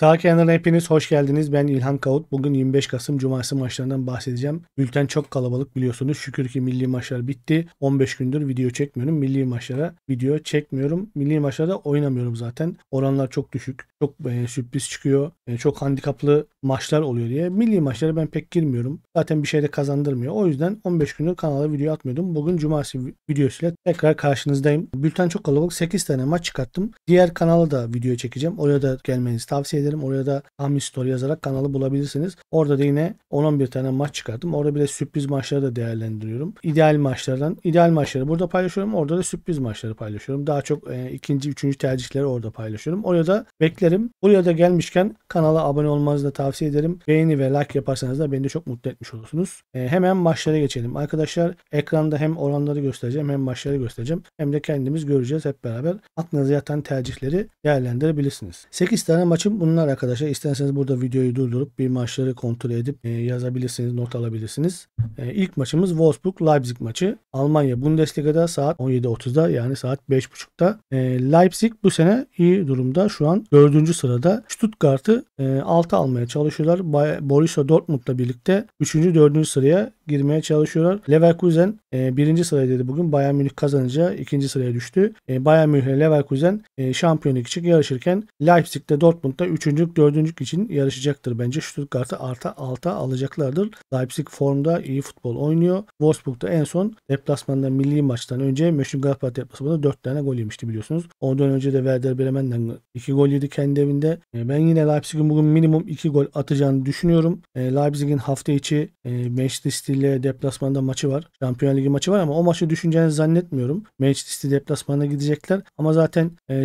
Sağ kenarına hepiniz hoş geldiniz. Ben İlhan Kavut. Bugün 25 Kasım Cumartesi maçlarından bahsedeceğim. Bülten çok kalabalık biliyorsunuz. Şükür ki milli maçlar bitti. 15 gündür video çekmiyorum. Milli maçlara video çekmiyorum. Milli maçlarda oynamıyorum zaten. Oranlar çok düşük. Çok e, sürpriz çıkıyor. E, çok handikaplı maçlar oluyor diye. Milli maçlara ben pek girmiyorum. Zaten bir şey de kazandırmıyor. O yüzden 15 gündür kanala video atmıyordum. Bugün Cumartesi videosuyla tekrar karşınızdayım. Bülten çok kalabalık. 8 tane maç çıkarttım. Diğer kanala da video çekeceğim. Oraya da gelmenizi tavsiye ederim ederim. Oraya da Ami story yazarak kanalı bulabilirsiniz. Orada da yine 10-11 tane maç çıkardım. Orada bir de sürpriz maçları da değerlendiriyorum. İdeal maçlardan, ideal maçları burada paylaşıyorum. Orada da sürpriz maçları paylaşıyorum. Daha çok e, ikinci, üçüncü tercihleri orada paylaşıyorum. Oraya da beklerim. Buraya da gelmişken kanala abone olmanızı da tavsiye ederim. Beğeni ve like yaparsanız da beni de çok mutlu etmiş olursunuz. E, hemen maçlara geçelim. Arkadaşlar ekranda hem oranları göstereceğim hem maçları göstereceğim. Hem de kendimiz göreceğiz hep beraber. Aklınıza yatan tercihleri değerlendirebilirsiniz. 8 tane maçım bunun bunlar arkadaşlar. İsterseniz burada videoyu durdurup bir maçları kontrol edip e, yazabilirsiniz, not alabilirsiniz. E, ilk maçımız Wolfsburg-Leipzig maçı. Almanya Bundesliga'da saat 17.30'da yani saat 5.30'da. E, Leipzig bu sene iyi durumda. Şu an 4. sırada. Stuttgart'ı e, almaya çalışıyorlar. Borussia Dortmund'la birlikte 3. 4. sıraya girmeye çalışıyorlar. Leverkusen e, birinci sıradaydı bugün. Bayern Münih kazanınca ikinci sıraya düştü. E, Bayern Münih ile Leverkusen e, şampiyonluk için yarışırken Leipzig'de Dortmund'da üçüncülük dördüncülük için yarışacaktır bence. Stuttgart'ı arta alta alacaklardır. Leipzig formda iyi futbol oynuyor. Wolfsburg'da en son deplasmanda milli maçtan önce Mönchengladbach deplasmanda dört tane gol yemişti biliyorsunuz. Ondan önce de Werder Bremen'den iki gol yedi kendi evinde. E, ben yine Leipzig'in bugün minimum iki gol atacağını düşünüyorum. E, Leipzig'in hafta içi e, Manchester City Sevilla deplasmanda maçı var. Şampiyon Ligi maçı var ama o maçı düşüneceğini zannetmiyorum. Manchester City deplasmana gidecekler ama zaten e, e,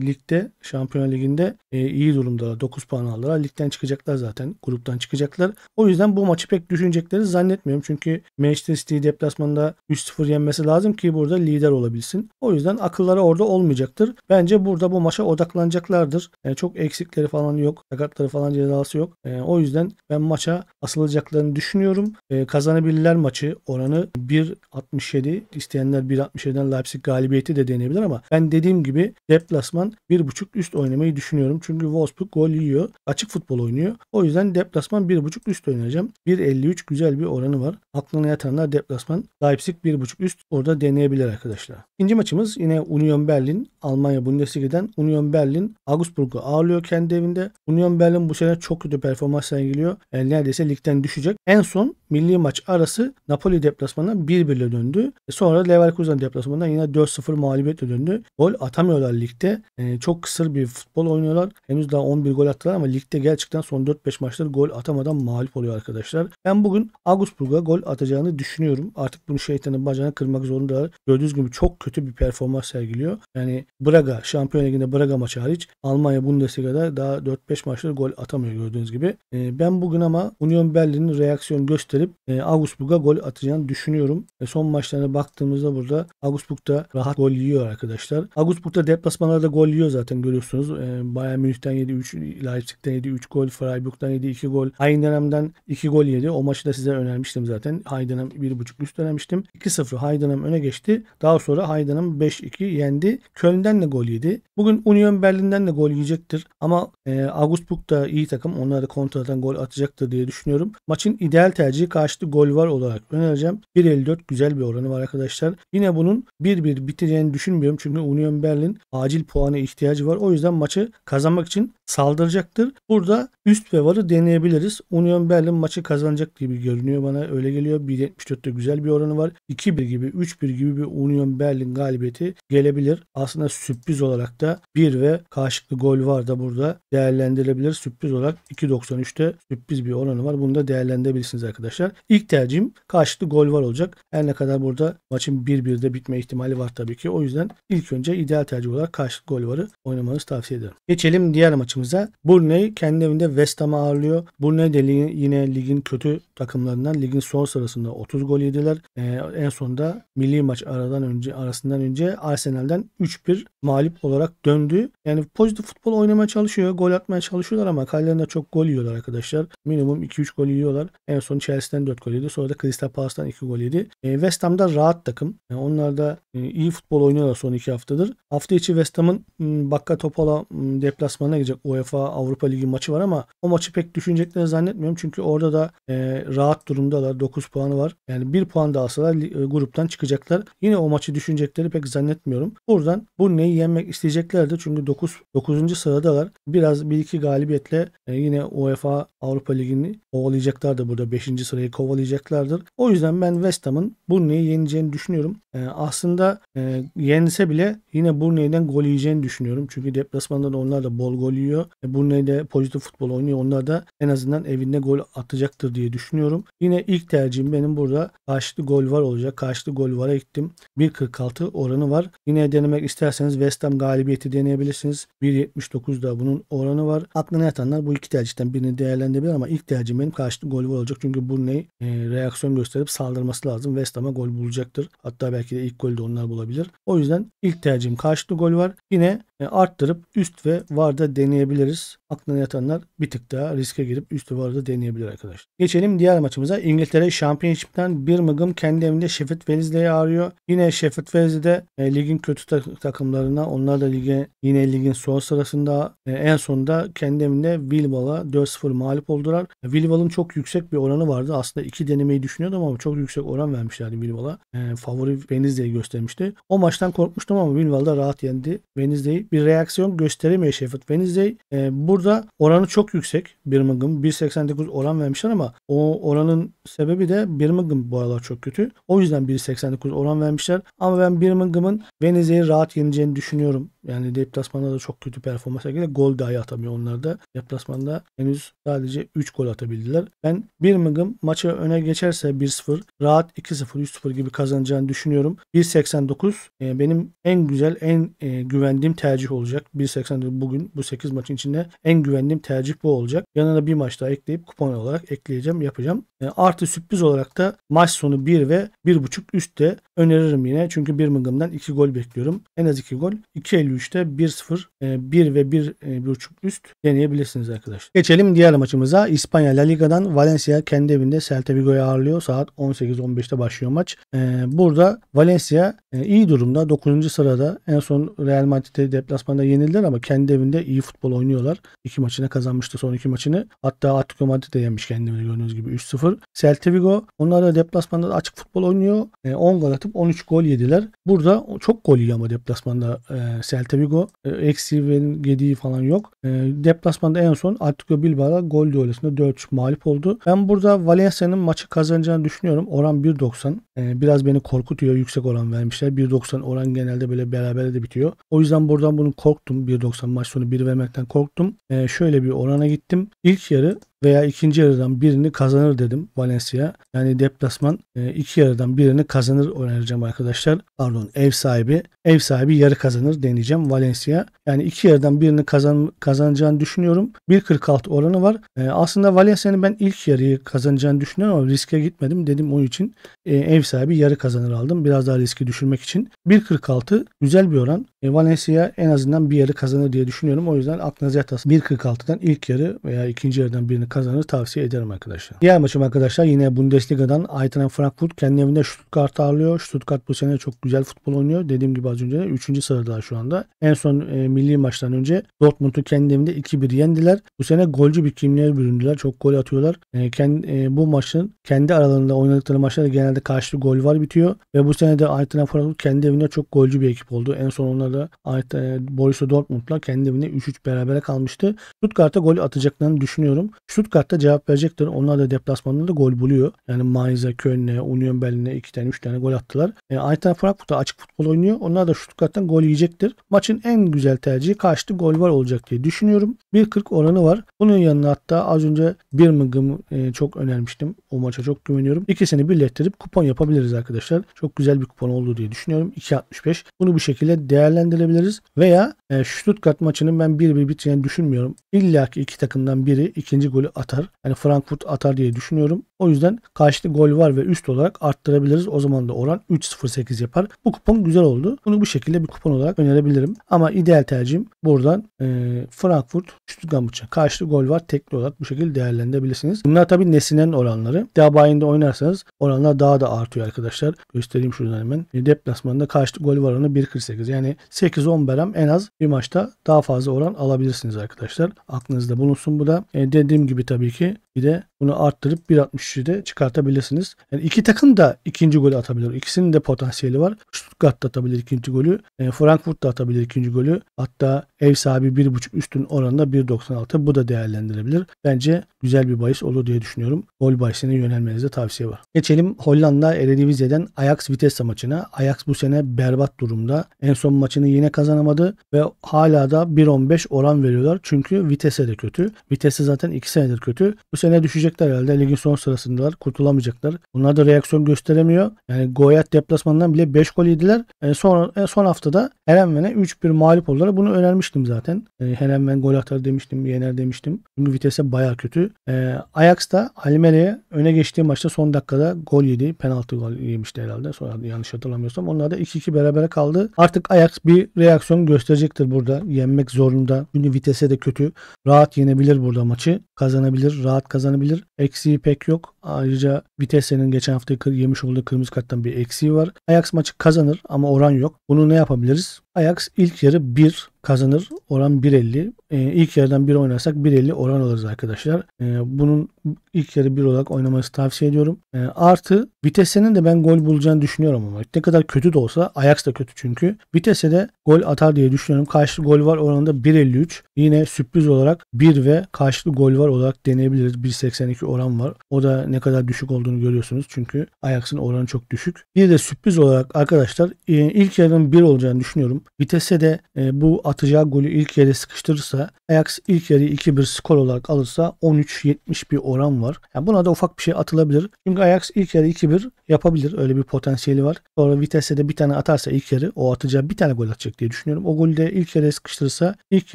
ligde Şampiyon Ligi'nde e, iyi durumda, 9 puan aldılar. Ligden çıkacaklar zaten. Gruptan çıkacaklar. O yüzden bu maçı pek düşünecekleri zannetmiyorum. Çünkü Manchester City deplasmanda 3-0 yenmesi lazım ki burada lider olabilsin. O yüzden akılları orada olmayacaktır. Bence burada bu maça odaklanacaklardır. Yani e, çok eksikleri falan yok. Sakatları falan cezası yok. E, o yüzden ben maça asılacaklarını düşünüyorum. E, kazan kazanabilirler maçı oranı 1.67. İsteyenler 1.67'den Leipzig galibiyeti de deneyebilir ama ben dediğim gibi deplasman 1.5 üst oynamayı düşünüyorum. Çünkü Wolfsburg gol yiyor. Açık futbol oynuyor. O yüzden deplasman 1.5 üst oynayacağım. 1.53 güzel bir oranı var. Aklına yatanlar deplasman Leipzig 1.5 üst orada deneyebilir arkadaşlar. İkinci maçımız yine Union Berlin Almanya Bundesliga'dan Union Berlin Augsburg'u ağırlıyor kendi evinde. Union Berlin bu sene çok kötü performans sergiliyor. Yani neredeyse ligden düşecek. En son milli maç maç arası Napoli deplasmanından 1-1'le döndü. E, sonra Leverkusen deplasmanından yine 4-0 mağlubiyetle döndü. Gol atamıyorlar ligde. E, çok kısır bir futbol oynuyorlar. Henüz daha 11 gol attılar ama ligde gerçekten son 4-5 maçları gol atamadan mağlup oluyor arkadaşlar. Ben bugün Augsburg'a gol atacağını düşünüyorum. Artık bunu şeytanın bacağını kırmak zorundalar. Gördüğünüz gibi çok kötü bir performans sergiliyor. Yani Braga, Şampiyon Ligi'nde Braga maçı hariç Almanya Bundesliga'da daha 4-5 maçları gol atamıyor gördüğünüz gibi. E, ben bugün ama Union Berlin'in reaksiyon gösterip e, Augsburg'a gol atacağını düşünüyorum. Ve son maçlarına baktığımızda burada Augsburg'da rahat gol yiyor arkadaşlar. Augsburg'da deplasmanlarda gol yiyor zaten görüyorsunuz. E, Bayern Münih'ten 7 3, Leipzig'ten 7 3 gol, Freiburg'dan 7 2 gol, Heidenheim'den 2 gol yedi. O maçı da size önermiştim zaten. Heidenheim 1.5 üst önermiştim. 2-0 Heidenheim öne geçti. Daha sonra Heidenheim 5-2 yendi. Köln'den de gol yedi. Bugün Union Berlin'den de gol yiyecektir. Ama e, Augsburg da iyi takım. Onlar da kontradan gol atacaktır diye düşünüyorum. Maçın ideal tercihi karşı üstü gol var olarak önereceğim. 1.54 güzel bir oranı var arkadaşlar. Yine bunun 1-1 biteceğini düşünmüyorum. Çünkü Union Berlin acil puanı ihtiyacı var. O yüzden maçı kazanmak için saldıracaktır. Burada üst ve varı deneyebiliriz. Union Berlin maçı kazanacak gibi görünüyor bana. Öyle geliyor. 1.74'te güzel bir oranı var. 2-1 gibi 3-1 gibi bir Union Berlin galibiyeti gelebilir. Aslında sürpriz olarak da 1 ve karşılıklı gol var da burada değerlendirilebilir. Sürpriz olarak 2.93'te sürpriz bir oranı var. Bunu da değerlendirebilirsiniz arkadaşlar. İlk tercihim karşılıklı gol var olacak. Her ne kadar burada maçın 1-1'de bitme ihtimali var tabii ki. O yüzden ilk önce ideal tercih olarak karşılıklı gol varı oynamanızı tavsiye ederim. Geçelim diğer maçı maçımıza. Burnley kendi evinde West Ham'ı ağırlıyor. Burnley de yine ligin kötü takımlarından ligin son sırasında 30 gol yediler. Ee, en sonunda milli maç aradan önce arasından önce Arsenal'den 3-1 mağlup olarak döndü. Yani pozitif futbol oynamaya çalışıyor. Gol atmaya çalışıyorlar ama kalelerinde çok gol yiyorlar arkadaşlar. Minimum 2-3 gol yiyorlar. En son Chelsea'den 4 gol yedi. Sonra da Crystal Palace'dan 2 gol yedi. E, West Ham'da rahat takım. Yani onlar da e, iyi futbol oynuyorlar son 2 haftadır. Hafta içi West Ham'ın ıı, Bakka Topola ıı, deplasmanına gidecek UEFA Avrupa Ligi maçı var ama o maçı pek düşüneceklerini zannetmiyorum. Çünkü orada da e, rahat durumdalar. 9 puanı var. Yani 1 puan da alsalar e, gruptan çıkacaklar. Yine o maçı düşünecekleri pek zannetmiyorum. Buradan bu neyi yenmek isteyeceklerdi. Çünkü 9 9. sıradalar. Biraz 1-2 galibiyetle e, yine UEFA Avrupa Ligi'ni kovalayacaklardı burada. 5. sırayı kovalayacaklardır. O yüzden ben West Ham'ın bu neyi yeneceğini düşünüyorum. E, aslında e, yense bile yine Burnley'den gol yiyeceğini düşünüyorum. Çünkü deplasmanda da onlar da bol gol yiyor oynuyor. E, Brunei ile pozitif futbol oynuyor. Onlar da en azından evinde gol atacaktır diye düşünüyorum. Yine ilk tercihim benim burada karşılı gol var olacak. karşılı gol vara gittim. 1.46 oranı var. Yine denemek isterseniz West Ham galibiyeti deneyebilirsiniz. 1.79 da bunun oranı var. Aklına yatanlar bu iki tercihten birini değerlendirebilir ama ilk tercihim benim karşılı gol var olacak. Çünkü Burnley e, reaksiyon gösterip saldırması lazım. West Ham'a gol bulacaktır. Hatta belki de ilk golü de onlar bulabilir. O yüzden ilk tercihim karşılı gol var. Yine e, arttırıp üst ve var da deneyebilirsiniz diyebiliriz aklına yatanlar bir tık daha riske girip üst duvarda deneyebilir arkadaşlar. Geçelim diğer maçımıza. İngiltere Championship'ten Birmingham kendi evinde Sheffield Wednesday'i ağrıyor. Yine Sheffield Wednesday'de e, ligin kötü takımlarına onlar da lige yine ligin son sırasında e, en sonunda kendi evinde Wilval'a 4-0 mağlup oldular. Wilval'ın e, çok yüksek bir oranı vardı. Aslında iki denemeyi düşünüyordum ama çok yüksek oran vermişlerdi Wilval'a. E, favori Wednesday'i göstermişti. O maçtan korkmuştum ama Wilval'da rahat yendi Wednesday'i. Bir reaksiyon gösteremiyor Sheffield Wednesday. E, burada burada oranı çok yüksek Birmingham. 1.89 oran vermişler ama o oranın sebebi de Birmingham bu aralar çok kötü. O yüzden 1.89 oran vermişler. Ama ben Birmingham'ın Venezia rahat yeneceğini düşünüyorum. Yani deplasmanda da çok kötü performans göre gol dahi atamıyor onlar da. Deplasmanda henüz sadece 3 gol atabildiler. Ben Birmingham maçı öne geçerse 1-0 rahat 2-0 3-0 gibi kazanacağını düşünüyorum. 1.89 e, benim en güzel en e, güvendiğim tercih olacak. 1.89 bugün bu 8 maçın içinde en güvendiğim tercih bu olacak. Yanına bir maç daha ekleyip kupon olarak ekleyeceğim yapacağım. E, artı sürpriz olarak da maç sonu 1 ve 1.5 üstte öneririm yine. Çünkü Birmingham'dan 2 gol bekliyorum. En az 2 gol. 2.50 3'te 1-0 1 ve 1.5 e, üst deneyebilirsiniz arkadaşlar. Geçelim diğer maçımıza. İspanya La Liga'dan Valencia kendi evinde Celta Vigo'yu ağırlıyor. Saat 18.15'te başlıyor maç. E, burada Valencia e, iyi durumda. 9. sırada en son Real Madrid'e deplasmanda yenildiler ama kendi evinde iyi futbol oynuyorlar. İki maçını kazanmıştı son iki maçını. Hatta Atletico Madrid yenmiş kendi evinde gördüğünüz gibi 3-0. Celta Vigo onlar da deplasmanda da açık futbol oynuyor. 10 gol atıp 13 gol yediler. Burada çok gol yiyor ama deplasmanda Celta Celta Vigo. E, eksiğinin gediği falan yok. E, deplasmanda en son Atletico Bilbao'da gol duelesinde 4-3 mağlup oldu. Ben burada Valencia'nın maçı kazanacağını düşünüyorum. Oran 1.90. E, biraz beni korkutuyor. Yüksek oran vermişler. 1.90 oran genelde böyle beraber de bitiyor. O yüzden buradan bunu korktum. 1.90 maç sonu 1 vermekten korktum. E, şöyle bir orana gittim. İlk yarı veya ikinci yarıdan birini kazanır dedim Valencia. Yani deplasman e, iki yarıdan birini kazanır önereceğim arkadaşlar. Pardon ev sahibi. Ev sahibi yarı kazanır deneyeceğim diyeceğim Valencia. Yani iki yerden birini kazan, kazanacağını düşünüyorum. 1.46 oranı var. E, aslında Valencia'nın ben ilk yarıyı kazanacağını düşünüyorum ama riske gitmedim. Dedim onun için e, ev sahibi yarı kazanır aldım. Biraz daha riski düşürmek için. 1.46 güzel bir oran. E, Valencia en azından bir yarı kazanır diye düşünüyorum. O yüzden aklınıza yatasın. 1.46'dan ilk yarı veya ikinci yarıdan birini kazanır tavsiye ederim arkadaşlar. Diğer maçım arkadaşlar yine Bundesliga'dan Eintracht Frankfurt kendi evinde Stuttgart'ı ağırlıyor. Stuttgart bu sene çok güzel futbol oynuyor. Dediğim gibi az önce 3. sırada şu anda. En son e, milli maçtan önce Dortmund'u kendi evinde 2-1 yendiler. Bu sene golcü bir kimliğe büründüler. Çok gol atıyorlar. E, kendi, e, bu maçın kendi aralarında oynadıkları maçlarda genelde karşı gol var bitiyor. Ve bu sene de Eintracht Frankfurt kendi evinde çok golcü bir ekip oldu. En son onlar Orada e, Borussia Dortmund'la kendini 3-3 berabere kalmıştı. Stuttgart'a gol atacaklarını düşünüyorum. Stuttgart'ta cevap verecektir. Onlar da deplasmanında da gol buluyor. Yani Mainz'a, Köln'e, Union Berlin'e 2 tane 3 tane gol attılar. E, Eintracht Frankfurt'a açık futbol oynuyor. Onlar da Stuttgart'tan gol yiyecektir. Maçın en güzel tercihi karşıtı gol var olacak diye düşünüyorum. 1.40 oranı var. Bunun yanına hatta az önce Birmingham e, çok önermiştim. O maça çok güveniyorum. İkisini birleştirip kupon yapabiliriz arkadaşlar. Çok güzel bir kupon oldu diye düşünüyorum. 2.65. Bunu bu şekilde değerlendirelim değerlendirebiliriz. Veya e, Stuttgart maçının ben 1-1 biteceğini düşünmüyorum. İlla ki iki takımdan biri ikinci golü atar. Yani Frankfurt atar diye düşünüyorum. O yüzden karşıda gol var ve üst olarak arttırabiliriz. O zaman da oran 3.08 yapar. Bu kupon güzel oldu. Bunu bu şekilde bir kupon olarak önerebilirim. Ama ideal tercihim buradan e, Frankfurt Stuttgart maçı. Karşıda gol var. Tekli olarak bu şekilde değerlendirebilirsiniz. Bunlar tabii Nesine'nin oranları. Deabayinde oynarsanız oranlar daha da artıyor arkadaşlar. Göstereyim şuradan hemen. E, deplasmanda karşıda gol var oranı 1.48. Yani 8-10 berem en az bir maçta daha fazla oran alabilirsiniz arkadaşlar. Aklınızda bulunsun bu da. E, dediğim gibi tabii ki bir de bunu arttırıp 1.63'de çıkartabilirsiniz. Yani iki takım da ikinci golü atabilir. İkisinin de potansiyeli var. Stuttgart da atabilir ikinci golü. E, Frankfurt da atabilir ikinci golü. Hatta ev sahibi 1.5 üstün oranında 1.96. Bu da değerlendirebilir. Bence güzel bir bahis olur diye düşünüyorum. Gol bahisine yönelmenize tavsiye var. Geçelim Hollanda Eredivisie'den Ajax Vitesse maçına. Ajax bu sene berbat durumda. En son maçını yine kazanamadı ve hala da 1.15 oran veriyorlar. Çünkü Vitesse de kötü. Vitesse zaten 2 senedir kötü. Bu sene düşecekler herhalde. Ligin son sırasındalar. Kurtulamayacaklar. Bunlar da reaksiyon gösteremiyor. Yani Goyat deplasmanından bile 5 gol yediler. Yani e, son, e, son haftada Herenven'e 3-1 mağlup oldular. Bunu önermiştim zaten. Yani e, Herenven gol atar demiştim. Yener demiştim. Çünkü vitese baya kötü. E, Ajax da Almele'ye öne geçtiği maçta son dakikada gol yedi. Penaltı gol yemişti herhalde. Sonra yanlış hatırlamıyorsam. Onlar da 2-2 berabere kaldı. Artık Ajax bir reaksiyon gösterecektir burada. Yenmek zorunda. Çünkü vitese de kötü. Rahat yenebilir burada maçı. Kazanabilir. Rahat kazanabilir. Eksiği pek yok. Ayrıca Vitesse'nin geçen hafta yemiş olduğu kırmızı karttan bir eksiği var. Ajax maçı kazanır ama oran yok. Bunu ne yapabiliriz? Ajax ilk yarı 1 kazanır. Oran 1.50. E, ee, ilk yarıdan 1 oynarsak 1.50 oran alırız arkadaşlar. E, bunun ilk yarı 1 olarak oynamanızı tavsiye ediyorum. E, artı Vitesse'nin de ben gol bulacağını düşünüyorum ama. Ne kadar kötü de olsa Ajax da kötü çünkü. Vitesse de gol atar diye düşünüyorum. Karşı gol var oranında 1.53. Yine sürpriz olarak 1 ve karşılıklı gol var olarak deneyebiliriz. 1.82 oran var. O da ne kadar düşük olduğunu görüyorsunuz. Çünkü Ajax'ın oranı çok düşük. Bir de sürpriz olarak arkadaşlar e, ilk yarının 1 olacağını düşünüyorum lazım. Vitesse de e, bu atacağı golü ilk yere sıkıştırırsa Ajax ilk yarıyı 2-1 skor olarak alırsa 13-70 bir oran var. Yani buna da ufak bir şey atılabilir. Çünkü Ajax ilk yarı 2-1 yapabilir. Öyle bir potansiyeli var. Sonra Vitesse de bir tane atarsa ilk yarı o atacağı bir tane gol atacak diye düşünüyorum. O golü de ilk yarı sıkıştırırsa ilk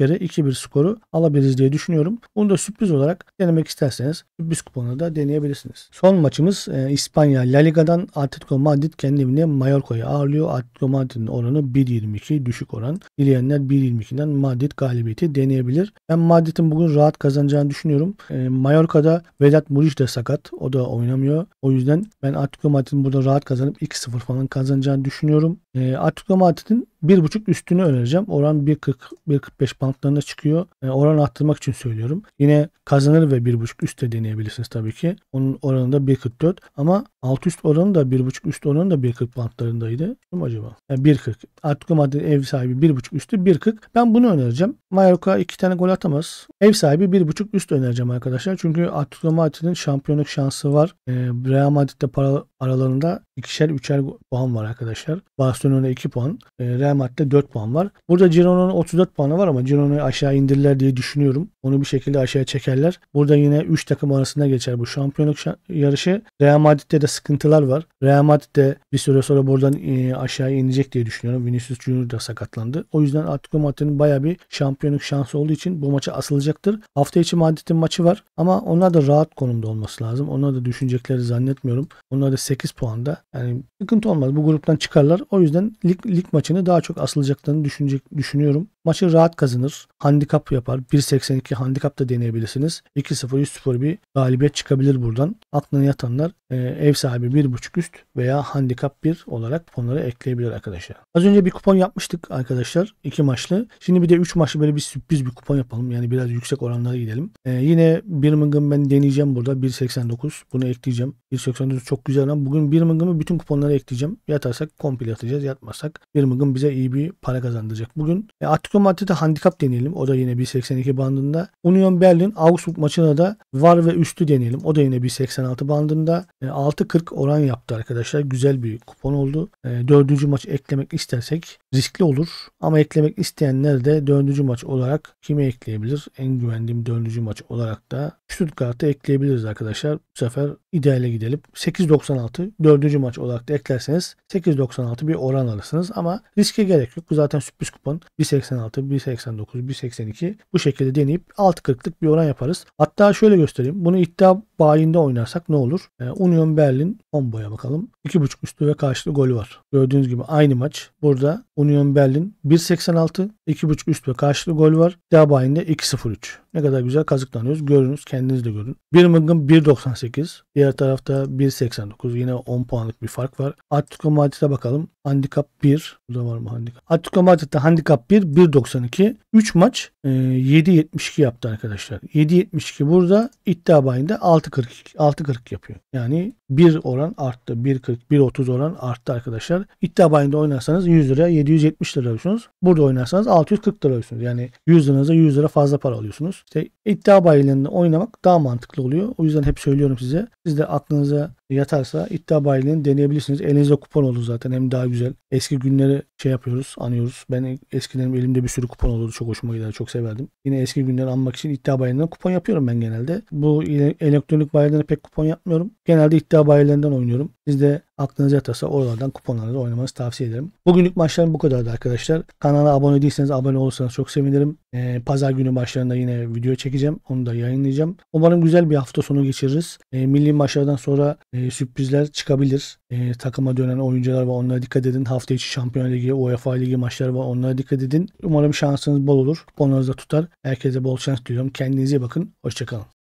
yarı 2-1 skoru alabiliriz diye düşünüyorum. Bunu da sürpriz olarak denemek isterseniz sürpriz kuponu da deneyebilirsiniz. Son maçımız e, İspanya La Liga'dan Atletico Madrid kendini Mallorca'yı ağırlıyor. Atletico Madrid'in oranı 1.22 düşük oran. Dileyenler 1.22'den Madrid galibiyeti deneyebilir. Ben Madrid'in bugün rahat kazanacağını düşünüyorum. E, Mallorca'da Vedat Muriç de sakat. O da oynamıyor. O yüzden ben Atletico Madrid'in burada rahat kazanıp 2-0 falan kazanacağını düşünüyorum. E, ee, Article bir buçuk üstünü önereceğim. Oran 1.40, 1.45 bantlarına çıkıyor. E, oran arttırmak için söylüyorum. Yine kazanır ve 1.5 üst de deneyebilirsiniz tabii ki. Onun oranı da 1.44 ama alt üst oranı da bir buçuk üst oranı da 1.40 bantlarındaydı. Kim acaba? Yani 1.40. Article Madrid ev sahibi bir buçuk üstü 1.40. Ben bunu önereceğim. Mallorca iki tane gol atamaz. Ev sahibi bir buçuk üst önereceğim arkadaşlar. Çünkü Atletico Madrid'in şampiyonluk şansı var. E, Real Madrid'de para aralarında ikişer üçer puan var arkadaşlar. Barcelona 2 puan. E, Real Madrid'de 4 puan var. Burada Girona'nın 34 puanı var ama Girona'yı aşağı indirler diye düşünüyorum. Onu bir şekilde aşağı çekerler. Burada yine 3 takım arasında geçer bu şampiyonluk yarışı. Real Madrid'de de sıkıntılar var. Real Madrid'de bir süre sonra buradan e, aşağı inecek diye düşünüyorum. Vinicius Junior da sakatlandı. O yüzden Atletico Madrid'in baya bir şampiyonluk şansı olduğu için bu maça asılacaktır. Hafta içi Madrid'in maçı var ama onlar da rahat konumda olması lazım. Onlar da düşünecekleri zannetmiyorum. Onlar da 8 puanda. Yani sıkıntı olmaz. Bu gruptan çıkarlar. O yüzden lig, lig maçını daha çok asılacaklarını düşünecek, düşünüyorum. Maçı rahat kazanır. Handikap yapar. 1.82 handikap da deneyebilirsiniz. 2-0 3-0 bir galibiyet çıkabilir buradan. Aklına yatanlar e, ev sahibi 1.5 üst veya handikap 1 olarak kuponları ekleyebilir arkadaşlar. Az önce bir kupon yapmıştık arkadaşlar. 2 maçlı. Şimdi bir de 3 maçlı böyle bir sürpriz bir kupon yapalım. Yani biraz yüksek oranlara gidelim. E, yine Birmingham ben deneyeceğim burada. 1.89 bunu ekleyeceğim. 1.89 çok güzel ama bugün Birmingham'ı bütün kuponlara ekleyeceğim. Yatarsak komple yatacağız. Yatmazsak Birmingham bize iyi bir para kazandıracak. Bugün e, at Atletico Madrid'e handikap deneyelim. O da yine 1.82 bandında. Union Berlin Augsburg maçına da var ve üstü deneyelim. O da yine 1.86 bandında. E, 6.40 oran yaptı arkadaşlar. Güzel bir kupon oldu. E, dördüncü maç eklemek istersek riskli olur. Ama eklemek isteyenler de dördüncü maç olarak kime ekleyebilir? En güvendiğim dördüncü maç olarak da Stuttgart'ı ekleyebiliriz arkadaşlar. Bu sefer ideale gidelim. 8.96 dördüncü maç olarak da eklerseniz 8.96 bir oran alırsınız ama riske gerek yok. Bu zaten sürpriz kupon 1.86, 1.89, 1.82 bu şekilde deneyip 6.40'lık bir oran yaparız. Hatta şöyle göstereyim. Bunu iddia bayinde oynarsak ne olur? E, Union Berlin Combo'ya bakalım. 2.5 üstü ve karşılığı golü var. Gördüğünüz gibi aynı maç. Burada Union Berlin 1.86 2.5 üst ve karşılığı gol var. İddia bayinde 2.03. Ne kadar güzel kazıklanıyoruz. Görünüz kendiniz de görün. Bir Birmingham 1.98. Diğer tarafta 1.89. Yine 10 puanlık bir fark var. Atletico Madrid'e bakalım. Handikap 1. Burada var mı handikap? Atletico Madrid'de handikap 1. 1.92. 3 maç e, 7.72 yaptı arkadaşlar. 7.72 burada. İddia bayinde 6.42. 6.40 yapıyor. Yani 1 oran arttı. 1.40, 1.30 oran arttı arkadaşlar. İddia bayında oynarsanız 100 lira 770 lira alıyorsunuz. Burada oynarsanız 640 lira alıyorsunuz. Yani 100 liranıza 100 lira fazla para alıyorsunuz. İşte iddia bayilerinde oynamak daha mantıklı oluyor. O yüzden hep söylüyorum size. Siz de aklınıza yatarsa iddia bayilerini deneyebilirsiniz. Elinizde kupon olur zaten hem daha güzel. Eski günleri şey yapıyoruz, anıyoruz. Ben eskiden elimde bir sürü kupon olurdu. Çok hoşuma gider, çok severdim. Yine eski günleri anmak için iddia kupon yapıyorum ben genelde. Bu elektronik bayilerine pek kupon yapmıyorum. Genelde iddia oynuyorum. Siz de Aklınıza yatarsa oralardan kuponlarla oynamanızı tavsiye ederim. Bugünlük maçlarım bu kadardı arkadaşlar. Kanala abone değilseniz abone olursanız çok sevinirim. Ee, Pazar günü maçlarında yine video çekeceğim. Onu da yayınlayacağım. Umarım güzel bir hafta sonu geçiririz. Ee, milli maçlardan sonra e, sürprizler çıkabilir. E, takıma dönen oyuncular var onlara dikkat edin. Hafta içi Şampiyon Ligi, UEFA Ligi maçları var onlara dikkat edin. Umarım şansınız bol olur. Kuponlarınızı tutar. Herkese bol şans diliyorum. Kendinize iyi bakın. Hoşçakalın.